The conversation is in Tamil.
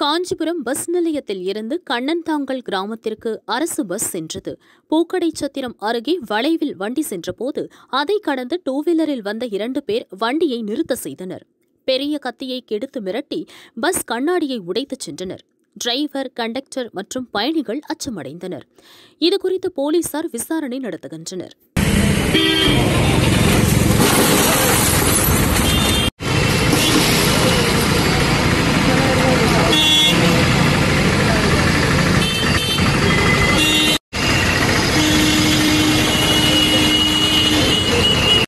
காஞ்சிபுரம் பஸ் நிலையத்தில் இருந்து கண்ணன்தாங்கல் கிராமத்திற்கு அரசு பஸ் சென்றது பூக்கடை சத்திரம் அருகே வளைவில் வண்டி சென்றபோது அதை கடந்து டூ வீலரில் வந்த இரண்டு பேர் வண்டியை நிறுத்த செய்தனர் பெரிய கத்தியை கெடுத்து மிரட்டி பஸ் கண்ணாடியை உடைத்துச் சென்றனர் டிரைவர் கண்டக்டர் மற்றும் பயணிகள் அச்சமடைந்தனர் இதுகுறித்து போலீசார் விசாரணை நடத்துகின்றனர்